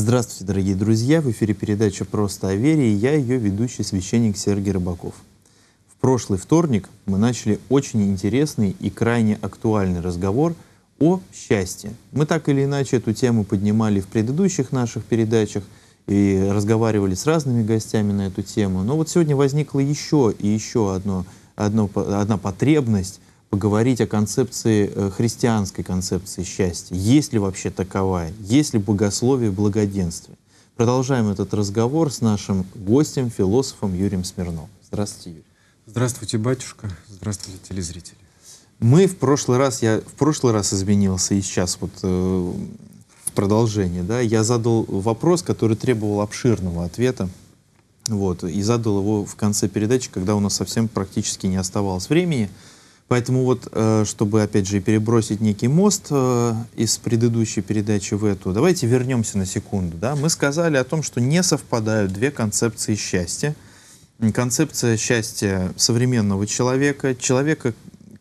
Здравствуйте, дорогие друзья! В эфире передача «Просто о вере» и я, ее ведущий священник Сергей Рыбаков. В прошлый вторник мы начали очень интересный и крайне актуальный разговор о счастье. Мы так или иначе эту тему поднимали в предыдущих наших передачах и разговаривали с разными гостями на эту тему. Но вот сегодня возникла еще и еще одно, одно, одна потребность поговорить о концепции, э, христианской концепции счастья. Есть ли вообще таковая? Есть ли богословие и благоденствие? Продолжаем этот разговор с нашим гостем, философом Юрием Смирновым. Здравствуйте, Юрий. Здравствуйте, батюшка. Здравствуйте, телезрители. Мы в прошлый раз, я в прошлый раз изменился, и сейчас вот э, в продолжение, да, я задал вопрос, который требовал обширного ответа. Вот, и задал его в конце передачи, когда у нас совсем практически не оставалось времени. Поэтому вот, э, чтобы, опять же, перебросить некий мост э, из предыдущей передачи в эту, давайте вернемся на секунду. Да? Мы сказали о том, что не совпадают две концепции счастья. Концепция счастья современного человека, человека,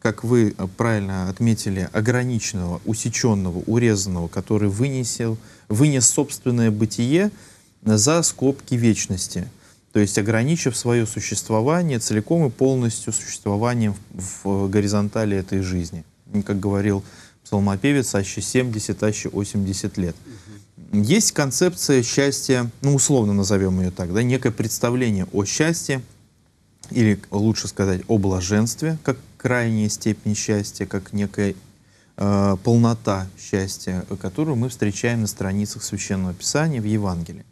как вы правильно отметили, ограниченного, усеченного, урезанного, который вынесел, вынес собственное бытие за скобки вечности – то есть ограничив свое существование целиком и полностью существованием в, в э, горизонтали этой жизни. Как говорил псалмопевец, аще 70, аще 80 лет. Есть концепция счастья, ну условно назовем ее так, да, некое представление о счастье, или лучше сказать, о блаженстве, как крайняя степень счастья, как некая э, полнота счастья, которую мы встречаем на страницах Священного Писания в Евангелии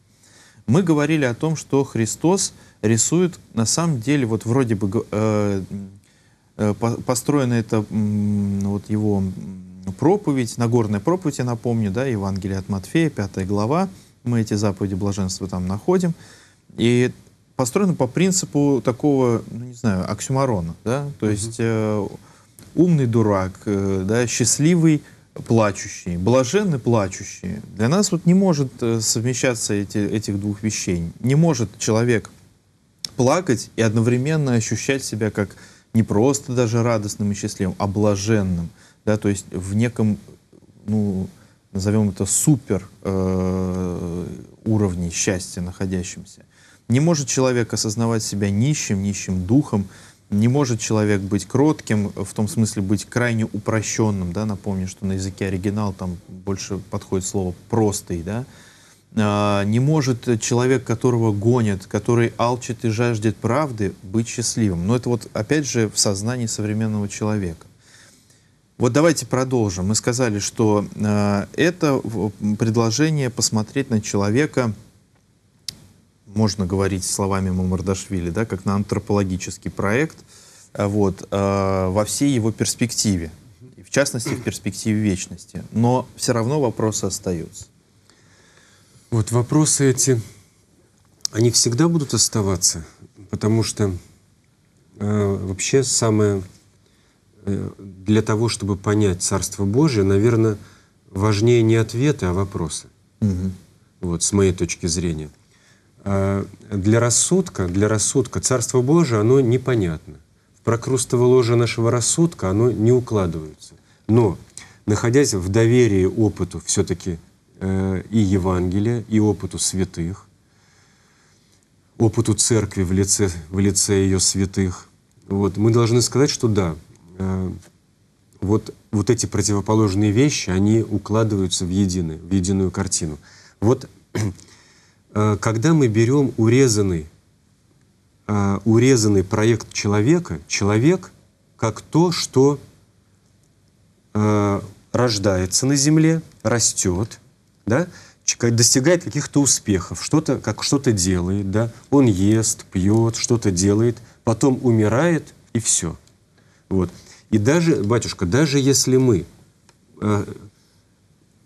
мы говорили о том, что Христос рисует, на самом деле, вот вроде бы э, э построена эта вот его проповедь, Нагорная проповедь, я напомню, да, Евангелие от Матфея, 5 глава, мы эти заповеди блаженства там находим, и построена по принципу такого, ну, не знаю, оксюмарона, да, то mm -hmm. есть э, умный дурак, э, да, счастливый плачущие, блаженны плачущие. Для нас вот не может э, совмещаться эти, этих двух вещей. Не может человек плакать и одновременно ощущать себя как не просто даже радостным и счастливым, а блаженным. Да, то есть в неком, ну, назовем это супер э, уровне счастья находящимся. Не может человек осознавать себя нищим, нищим духом, не может человек быть кротким, в том смысле быть крайне упрощенным, да, напомню, что на языке оригинал там больше подходит слово «простый», да, а, не может человек, которого гонят, который алчит и жаждет правды, быть счастливым. Но это вот, опять же, в сознании современного человека. Вот давайте продолжим. Мы сказали, что э, это предложение посмотреть на человека – можно говорить словами Мамардашвили, да, как на антропологический проект э, вот, э, во всей его перспективе, и в частности, в перспективе вечности. Но все равно вопросы остаются. Вот вопросы эти, они всегда будут оставаться, потому что э, вообще самое э, для того, чтобы понять Царство Божие, наверное, важнее не ответы, а вопросы. Угу. Вот, с моей точки зрения. Э, для рассудка, для рассудка Царство Божие, оно непонятно. В прокрустово ложе нашего рассудка оно не укладывается. Но, находясь в доверии опыту все-таки э, и Евангелия, и опыту святых, опыту церкви в лице, в лице ее святых, вот, мы должны сказать, что да, э, вот, вот эти противоположные вещи, они укладываются в, единое, в единую картину. Вот Э, когда мы берем урезанный, э, урезанный проект человека, человек как то, что э, рождается на Земле, растет, да, достигает каких-то успехов, что-то как что-то делает, да, он ест, пьет, что-то делает, потом умирает и все. Вот. И даже, батюшка, даже если мы э,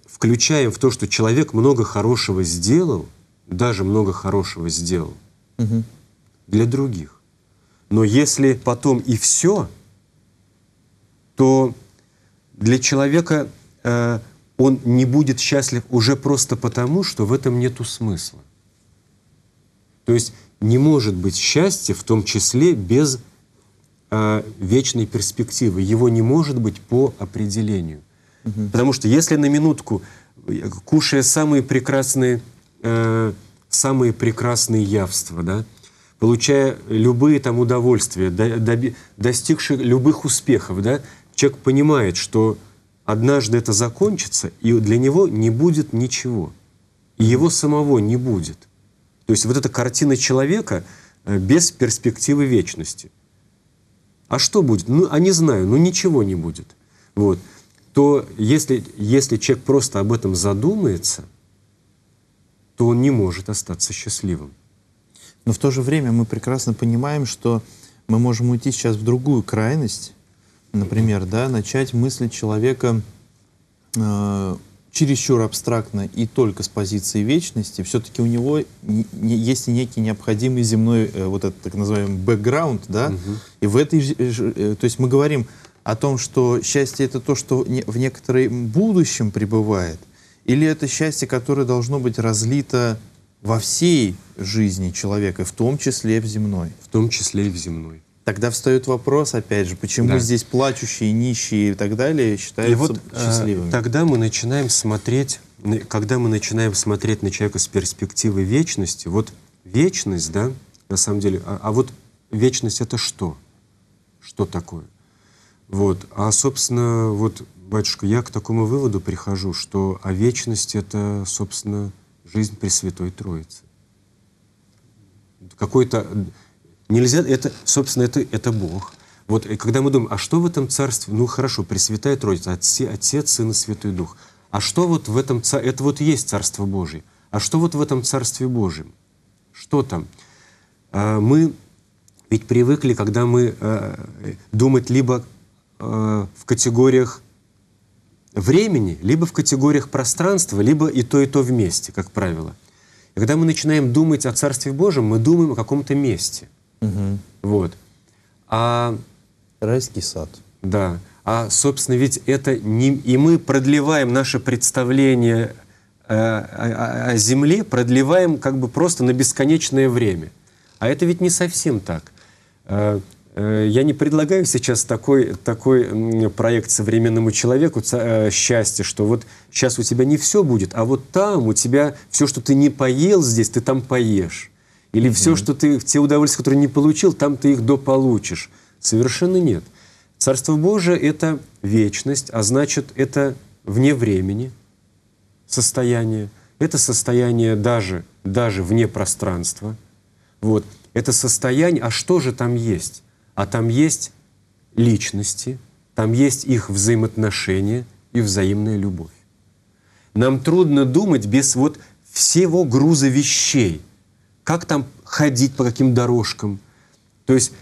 включаем в то, что человек много хорошего сделал – даже много хорошего сделал угу. для других. Но если потом и все, то для человека э, он не будет счастлив уже просто потому, что в этом нету смысла. То есть не может быть счастья, в том числе без э, вечной перспективы. Его не может быть по определению. Угу. Потому что если на минутку, э, кушая самые прекрасные э, самые прекрасные явства, да, получая любые там удовольствия, до, доби, достигший любых успехов, да, человек понимает, что однажды это закончится, и для него не будет ничего. И его самого не будет. То есть вот эта картина человека э, без перспективы вечности. А что будет? Ну, а не знаю, ну ничего не будет. Вот. То если, если человек просто об этом задумается – то он не может остаться счастливым. Но в то же время мы прекрасно понимаем, что мы можем уйти сейчас в другую крайность, например, да, начать мыслить человека э, чересчур абстрактно и только с позиции вечности, все-таки у него не, не, есть некий необходимый земной, э, вот этот так называемый бэкграунд, да, угу. и в этой, э, то есть мы говорим о том, что счастье это то, что не, в некотором будущем пребывает, или это счастье, которое должно быть разлито во всей жизни человека, в том числе и в земной? В том числе и в земной. Тогда встает вопрос, опять же, почему да. здесь плачущие, нищие и так далее считаются и вот, э, счастливыми? Тогда мы начинаем смотреть, когда мы начинаем смотреть на человека с перспективы вечности, вот вечность, да, на самом деле, а, а вот вечность это что? Что такое? Вот. А, собственно, вот Батюшка, я к такому выводу прихожу, что а вечность — это, собственно, жизнь Пресвятой Троицы. Какой-то... Нельзя... Это, собственно, это, это Бог. Вот и когда мы думаем, а что в этом царстве? Ну хорошо, Пресвятая Троица, Отец, Отец, Сын и Святой Дух. А что вот в этом царстве? Это вот есть Царство Божие? А что вот в этом Царстве Божьем? Что там? А, мы ведь привыкли, когда мы а, думать либо а, в категориях времени либо в категориях пространства, либо и то, и то вместе, как правило. И когда мы начинаем думать о Царстве Божьем, мы думаем о каком-то месте. Угу. Вот. А... Райский сад. Да. А, собственно, ведь это не... И мы продлеваем наше представление э, о, о Земле, продлеваем как бы просто на бесконечное время. А это ведь не совсем так. Э, Э, я не предлагаю сейчас такой, такой проект современному человеку э, счастья, что вот сейчас у тебя не все будет, а вот там у тебя все, что ты не поел здесь, ты там поешь. Или все, что ты, те удовольствия, которые не получил, там ты их дополучишь. Совершенно нет. Царство Божие — это вечность, а значит, это вне времени состояние. Это состояние даже, даже вне пространства. Вот. Это состояние, а что же там есть? а там есть личности, там есть их взаимоотношения и взаимная любовь. Нам трудно думать без вот всего груза вещей, как там ходить по каким дорожкам. То есть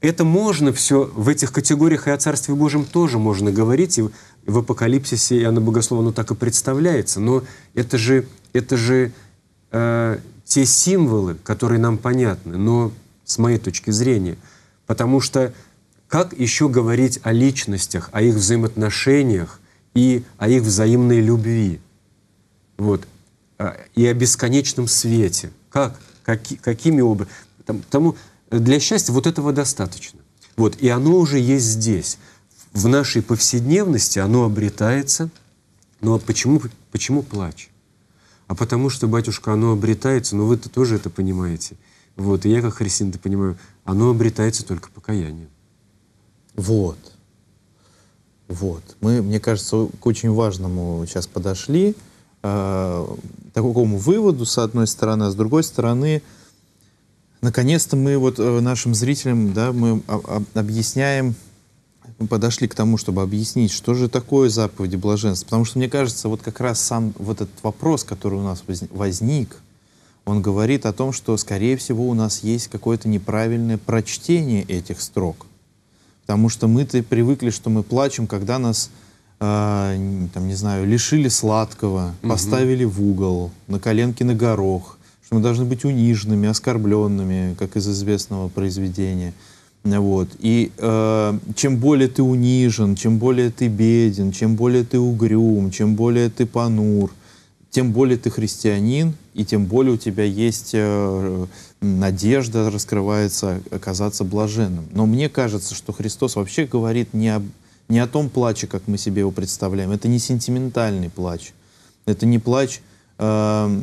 это можно все, в этих категориях и о Царстве Божьем тоже можно говорить, и в Апокалипсисе и Анна Богослова оно так и представляется, но это же, это же э, те символы, которые нам понятны, но с моей точки зрения – Потому что как еще говорить о личностях, о их взаимоотношениях и о их взаимной любви? Вот. А, и о бесконечном свете. Как? Каки, какими образом? Потому для счастья вот этого достаточно. Вот. И оно уже есть здесь. В нашей повседневности оно обретается. Но ну, а почему, почему плач? А потому что, батюшка, оно обретается, но вы-то тоже это понимаете — вот, и я, как христиан, это понимаю, оно обретается только покаянием. Вот. Вот. Мы, мне кажется, к очень важному сейчас подошли, э, такому выводу, с одной стороны, а с другой стороны, наконец-то мы вот э, нашим зрителям, да, мы объясняем, мы подошли к тому, чтобы объяснить, что же такое заповеди блаженства. Потому что, мне кажется, вот как раз сам вот этот вопрос, который у нас возник, он говорит о том, что, скорее всего, у нас есть какое-то неправильное прочтение этих строк. Потому что мы-то привыкли, что мы плачем, когда нас, э, там, не знаю, лишили сладкого, угу. поставили в угол, на коленки на горох, что мы должны быть униженными, оскорбленными, как из известного произведения. Вот. И э, чем более ты унижен, чем более ты беден, чем более ты угрюм, чем более ты понур, тем более ты христианин, и тем более у тебя есть э, надежда раскрывается оказаться блаженным. Но мне кажется, что Христос вообще говорит не, о не о том плаче, как мы себе его представляем. Это не сентиментальный плач. Это не плач э,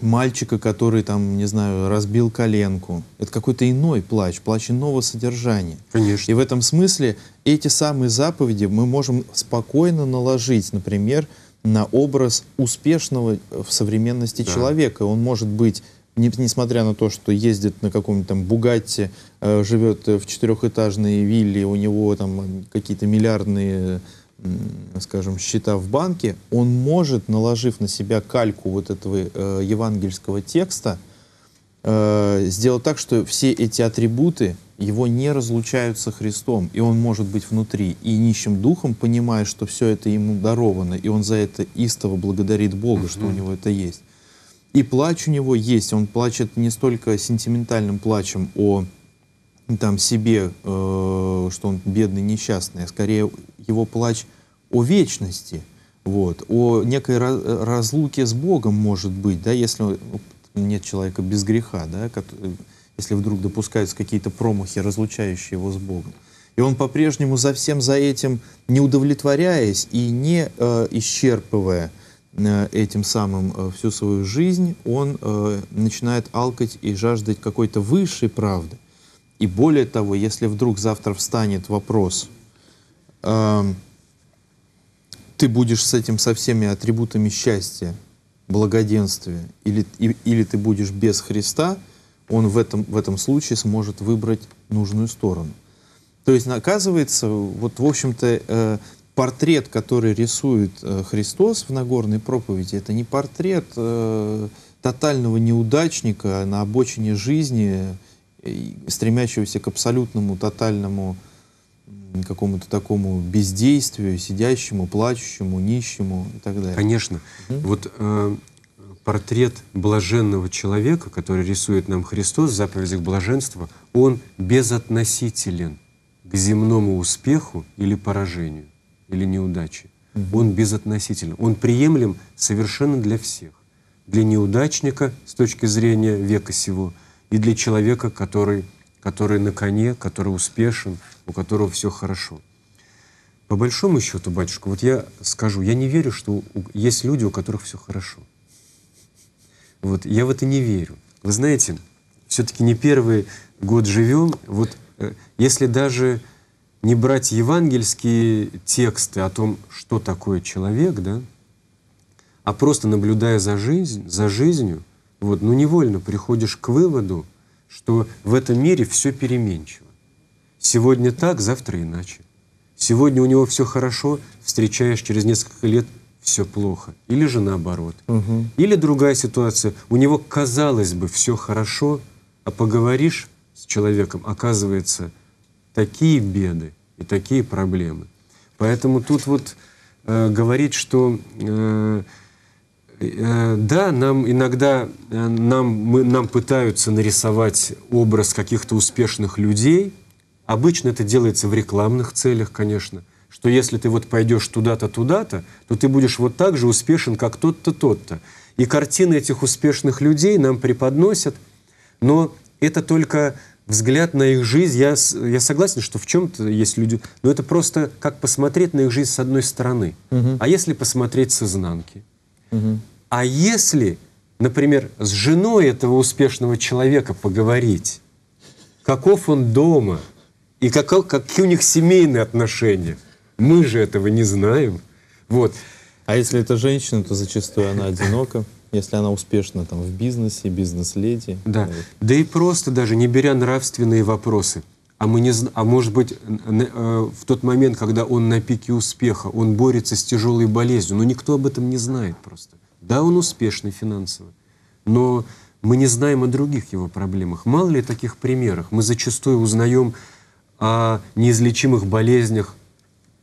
мальчика, который там, не знаю, разбил коленку. Это какой-то иной плач, плач иного содержания. Конечно. И в этом смысле эти самые заповеди мы можем спокойно наложить, например, на образ успешного в современности да. человека. Он может быть не, несмотря на то, что ездит на каком-нибудь там Бугатте, э, живет в четырехэтажной вилле, у него там какие-то миллиардные, э, скажем, счета в банке, он может, наложив на себя кальку вот этого э, евангельского текста, э, сделать так, что все эти атрибуты его не разлучаются Христом, и он может быть внутри и нищим духом, понимая, что все это ему даровано, и он за это истово благодарит Бога, угу. что у него это есть. И плач у него есть, он плачет не столько сентиментальным плачем о там себе, э, что он бедный, несчастный, а скорее его плач о вечности, вот, о некой разлуке с Богом, может быть, да, если нет человека без греха, да, э, если вдруг допускаются какие-то промахи, разлучающие его с Богом. И он по-прежнему за всем за этим, не удовлетворяясь и не э, исчерпывая э, этим самым э, всю свою жизнь, он э, начинает алкать и жаждать какой-то высшей правды. И более того, если вдруг завтра встанет вопрос, э, ты будешь с этим со всеми атрибутами счастья благоденствие, или, и, или ты будешь без Христа, он в этом, в этом случае сможет выбрать нужную сторону. То есть, оказывается, вот, в общем-то, э, портрет, который рисует э, Христос в Нагорной проповеди, это не портрет э, тотального неудачника на обочине жизни, э, стремящегося к абсолютному тотальному какому-то такому бездействию, сидящему, плачущему, нищему и так далее. Конечно. mm Вот э, портрет блаженного человека, который рисует нам Христос в заповедях блаженства, он безотносителен к земному успеху или поражению, или неудаче. mm Он безотносителен. Он приемлем совершенно для всех. Для неудачника с точки зрения века сего и для человека, который который на коне, который успешен, у которого все хорошо. По большому счету, батюшка, вот я скажу, я не верю, что есть люди, у которых все хорошо. Вот, я в это не верю. Вы знаете, все-таки не первый год живем, вот э, если даже не брать евангельские тексты о том, что такое человек, да, а просто наблюдая за, жизнь, за жизнью, вот, ну невольно приходишь к выводу, что в этом мире все переменчиво. Сегодня так, завтра иначе. Сегодня у него все хорошо, встречаешь через несколько лет все плохо. Или же наоборот. Угу. Или другая ситуация. У него, казалось бы, все хорошо, а поговоришь с человеком, оказывается, такие беды и такие проблемы. Поэтому тут вот э, говорить, что э, Э, да, нам иногда э, нам, мы, нам пытаются нарисовать образ каких-то успешных людей. Обычно это делается в рекламных целях, конечно. Что если ты вот пойдешь туда-то, туда-то, то ты будешь вот так же успешен, как тот-то, тот-то. И картины этих успешных людей нам преподносят, но это только взгляд на их жизнь. Я, я согласен, что в чем-то есть люди, но это просто как посмотреть на их жизнь с одной стороны. Угу. А если посмотреть с изнанки? А если, например, с женой этого успешного человека поговорить, каков он дома и как, какие у них семейные отношения, мы же этого не знаем. Вот. А если это женщина, то зачастую она одинока если она успешна там в бизнесе, бизнес-леди. Да. Вот. Да и просто даже не беря нравственные вопросы а, мы не, а может быть, э, в тот момент, когда он на пике успеха, он борется с тяжелой болезнью, но никто об этом не знает просто. Да, он успешный финансово, но мы не знаем о других его проблемах. Мало ли таких примеров. Мы зачастую узнаем о неизлечимых болезнях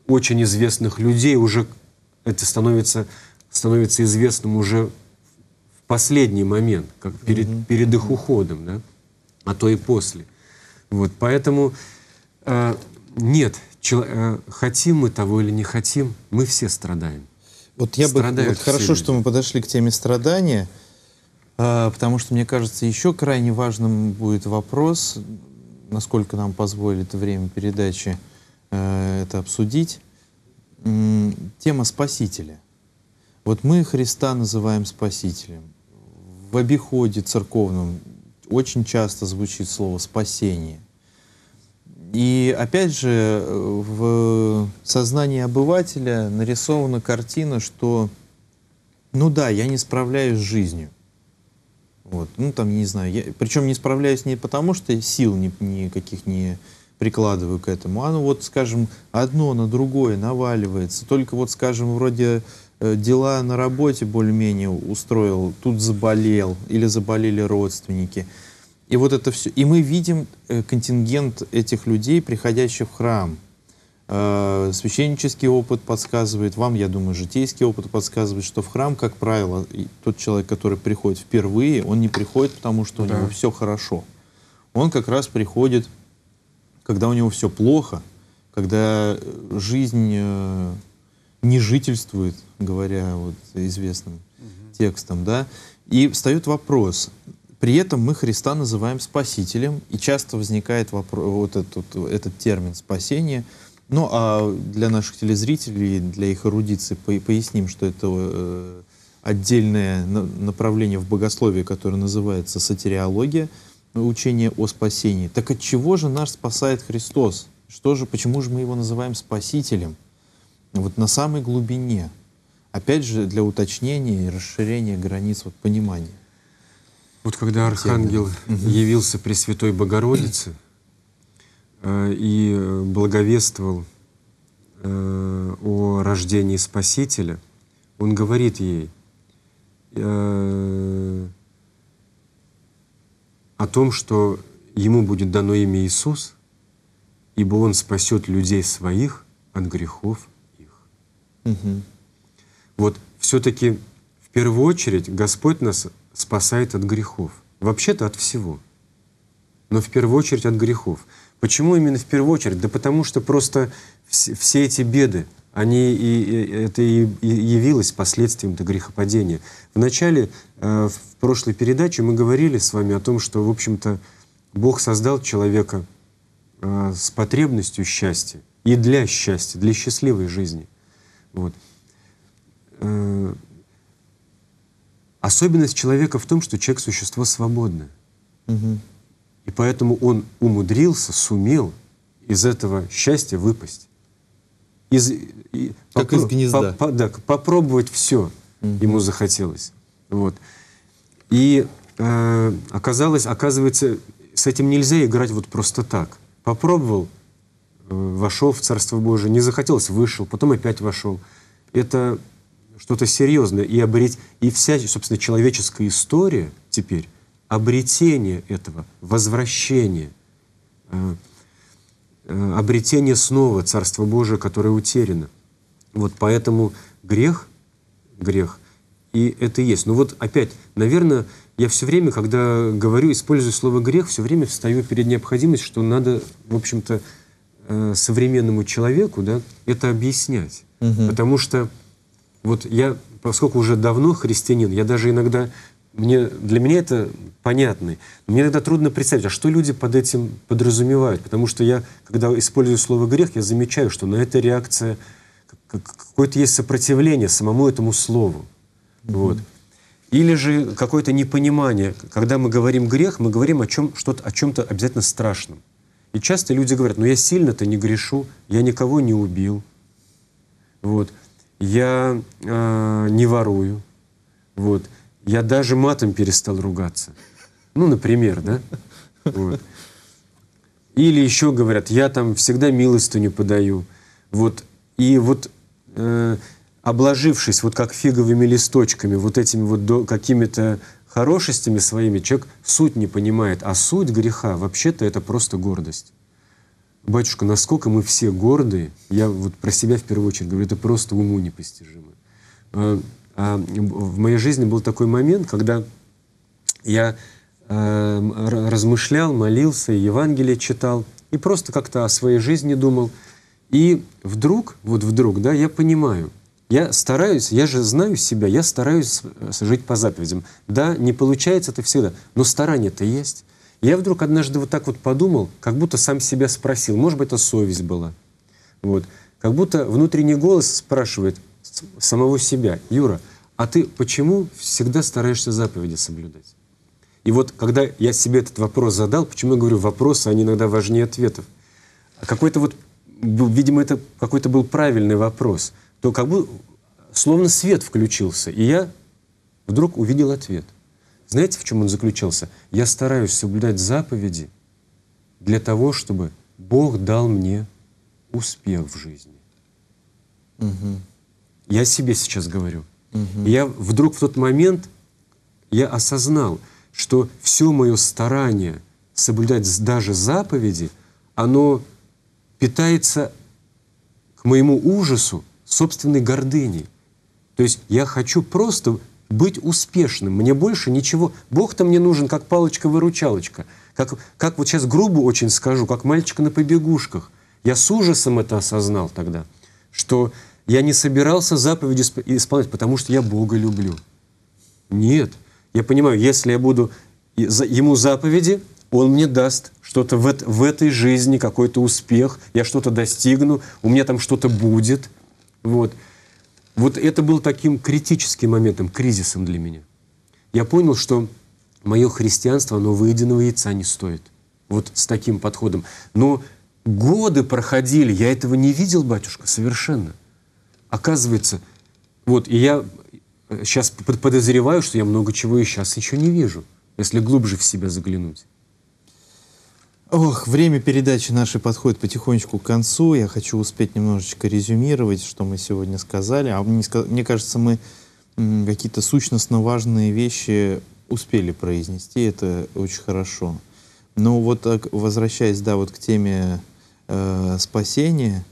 очень известных людей, уже это становится, становится известным уже в последний момент, как перед, перед их уходом, да? а то и после. Вот, поэтому э, нет, чел, э, хотим мы того или не хотим, мы все страдаем. Вот я Страдают бы вот хорошо, люди. что мы подошли к теме страдания, э, потому что мне кажется, еще крайне важным будет вопрос, насколько нам позволит время передачи э, это обсудить. Тема Спасителя. Вот мы Христа называем Спасителем. В обиходе церковном очень часто звучит слово «спасение». И опять же, в сознании обывателя нарисована картина, что ну да, я не справляюсь с жизнью. Вот, ну там, не знаю, я, причем не справляюсь не потому, что сил ни, никаких не прикладываю к этому, а ну вот, скажем, одно на другое наваливается. Только вот, скажем, вроде Э, дела на работе более-менее устроил, тут заболел или заболели родственники. И вот это все. И мы видим э, контингент этих людей, приходящих в храм. Э, священнический опыт подсказывает вам, я думаю, житейский опыт подсказывает, что в храм, как правило, тот человек, который приходит впервые, он не приходит, потому что да. у него все хорошо. Он как раз приходит, когда у него все плохо, когда жизнь не жительствует, говоря вот известным текстом, да, и встает вопрос. При этом мы Христа называем спасителем, и часто возникает вопрос, вот этот, этот термин «спасение», ну, а для наших телезрителей, для их эрудиции поясним, что это э, отдельное направление в богословии, которое называется сатириология, учение о спасении. Так от чего же нас спасает Христос? Что же, почему же мы его называем спасителем? вот на самой глубине, опять же, для уточнения и расширения границ вот, понимания. Вот когда Архангел явился при Святой Богородице э, и благовествовал э, о рождении Спасителя, он говорит ей э, о том, что ему будет дано имя Иисус, ибо он спасет людей своих от грехов Угу. Вот все-таки в первую очередь Господь нас спасает от грехов. Вообще-то от всего. Но в первую очередь от грехов. Почему именно в первую очередь? Да потому что просто все, все эти беды, они и, и это и, и явилось последствием до грехопадения. В начале, э, в прошлой передаче мы говорили с вами о том, что, в общем-то, Бог создал человека э, с потребностью счастья и для счастья, для счастливой жизни. Вот. Э, особенность человека в том, что человек — существо свободное. Угу. И поэтому он умудрился, сумел из этого счастья выпасть. Из, и, как попро- из гнезда. По, по, да, попробовать все угу. ему захотелось. Вот. И э, оказалось, оказывается, с этим нельзя играть вот просто так. Попробовал — вошел в Царство Божие, не захотелось, вышел, потом опять вошел. Это что-то серьезное. И, обрет... и вся, собственно, человеческая история теперь, обретение этого, возвращение, э, э, обретение снова Царства Божия, которое утеряно. Вот поэтому грех, грех, и это есть. Но ну вот опять, наверное, я все время, когда говорю, использую слово «грех», все время встаю перед необходимостью, что надо, в общем-то, Э, современному человеку да, это объяснять. Угу. Потому что вот я, поскольку уже давно христианин, я даже иногда, мне, для меня это понятно, мне иногда трудно представить, а что люди под этим подразумевают. Потому что я, когда использую слово «грех», я замечаю, что на это реакция, какое-то есть сопротивление самому этому слову. Угу. Вот. Или же какое-то непонимание. Когда мы говорим грех, мы говорим о чем, что-то, о чем-то обязательно страшном. И часто люди говорят, ну я сильно-то не грешу, я никого не убил, вот, я э, не ворую, вот, я даже матом перестал ругаться. Ну, например, да? Вот. Или еще говорят, я там всегда милостыню подаю. Вот. И вот э, обложившись вот как фиговыми листочками, вот этими вот какими-то хорошестями своими человек суть не понимает, а суть греха вообще-то это просто гордость. Батюшка, насколько мы все гордые, я вот про себя в первую очередь говорю, это просто уму непостижимо. А, а в моей жизни был такой момент, когда я а, размышлял, молился, Евангелие читал и просто как-то о своей жизни думал. И вдруг, вот вдруг, да, я понимаю — я стараюсь, я же знаю себя, я стараюсь жить по заповедям. Да, не получается это всегда, но старание-то есть. Я вдруг однажды вот так вот подумал, как будто сам себя спросил, может быть, это совесть была. Вот. Как будто внутренний голос спрашивает самого себя, Юра, а ты почему всегда стараешься заповеди соблюдать? И вот когда я себе этот вопрос задал, почему я говорю вопросы, они иногда важнее ответов. А какой-то вот, видимо, это какой-то был правильный вопрос — то как бы словно свет включился, и я вдруг увидел ответ. Знаете, в чем он заключался? Я стараюсь соблюдать заповеди для того, чтобы Бог дал мне успех в жизни. Угу. Я себе сейчас говорю. Угу. я вдруг в тот момент я осознал, что все мое старание соблюдать даже заповеди, оно питается к моему ужасу собственной гордыней. То есть я хочу просто быть успешным, мне больше ничего. Бог-то мне нужен как палочка-выручалочка. Как, как вот сейчас грубо очень скажу, как мальчика на побегушках. Я с ужасом это осознал тогда, что я не собирался заповеди исполнять, потому что я Бога люблю. Нет. Я понимаю, если я буду ему заповеди, он мне даст что-то в, в этой жизни, какой-то успех, я что-то достигну, у меня там что-то будет — вот. Вот это был таким критическим моментом, кризисом для меня. Я понял, что мое христианство, оно выеденного яйца не стоит. Вот с таким подходом. Но годы проходили, я этого не видел, батюшка, совершенно. Оказывается, вот, и я сейчас э, подозреваю, что я много чего и сейчас еще не вижу, если глубже в себя заглянуть. Ох, время передачи нашей подходит потихонечку к концу. Я хочу успеть немножечко резюмировать, что мы сегодня сказали. А мне, мне кажется, мы какие-то сущностно важные вещи успели произнести. Это очень хорошо. Но вот э, возвращаясь, да, вот к теме э, спасения,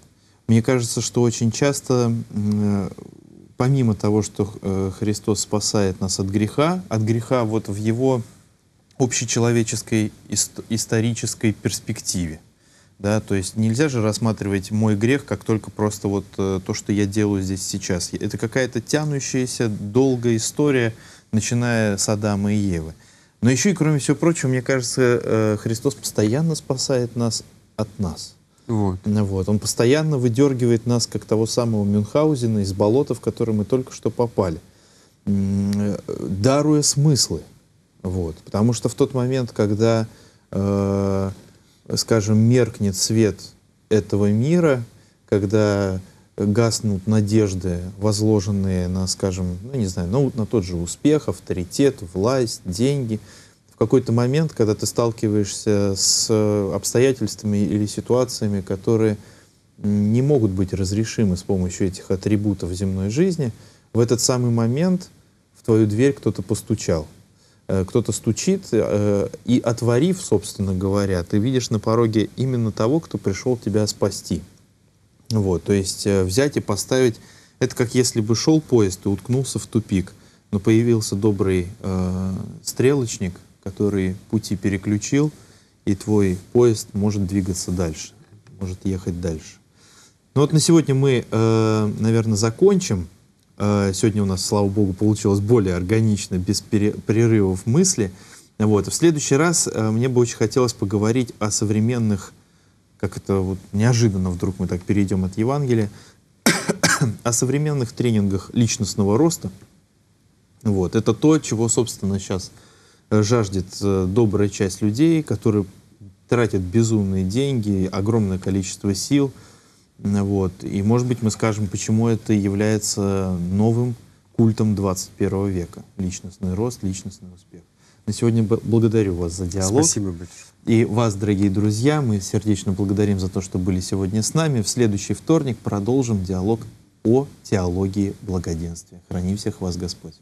мне кажется, что очень часто, э, помимо того, что э, Христос спасает нас от греха, от греха вот в его общечеловеческой ист исторической перспективе. Да, то есть нельзя же рассматривать мой грех как только просто вот э, то, что я делаю здесь сейчас. Это какая-то тянущаяся долгая история, начиная с Адама и Евы. Но еще и, кроме всего прочего, мне кажется, э, Христос постоянно спасает нас от нас. Вот. вот. Он постоянно выдергивает нас, как того самого Мюнхгаузена, из болота, в которое мы только что попали, э, даруя смыслы. Вот. Потому что в тот момент, когда, э, скажем, меркнет свет этого мира, когда гаснут надежды, возложенные на, скажем, ну не знаю, ну, на тот же успех, авторитет, власть, деньги, в какой-то момент, когда ты сталкиваешься с обстоятельствами или ситуациями, которые не могут быть разрешимы с помощью этих атрибутов земной жизни, в этот самый момент в твою дверь кто-то постучал — Э, кто-то стучит, э, и отворив, собственно говоря, ты видишь на пороге именно того, кто пришел тебя спасти. Вот, то есть э, взять и поставить, это как если бы шел поезд и уткнулся в тупик, но появился добрый э, стрелочник, который пути переключил, и твой поезд может двигаться дальше, может ехать дальше. Ну вот на сегодня мы, э, наверное, закончим. А, сегодня у нас, слава богу, получилось более органично, без перерывов мысли. Вот. В следующий раз э, мне бы очень хотелось поговорить о современных, как это вот неожиданно вдруг мы так перейдем от Евангелия, о современных тренингах личностного роста. Вот. Это то, чего, собственно, сейчас э, жаждет э, добрая часть людей, которые тратят безумные деньги, огромное количество сил – вот. И, может быть, мы скажем, почему это является новым культом 21 века. Личностный рост, личностный успех. На сегодня благодарю вас за диалог. Спасибо большое. И вас, дорогие друзья, мы сердечно благодарим за то, что были сегодня с нами. В следующий вторник продолжим диалог о теологии благоденствия. Храни всех вас Господь.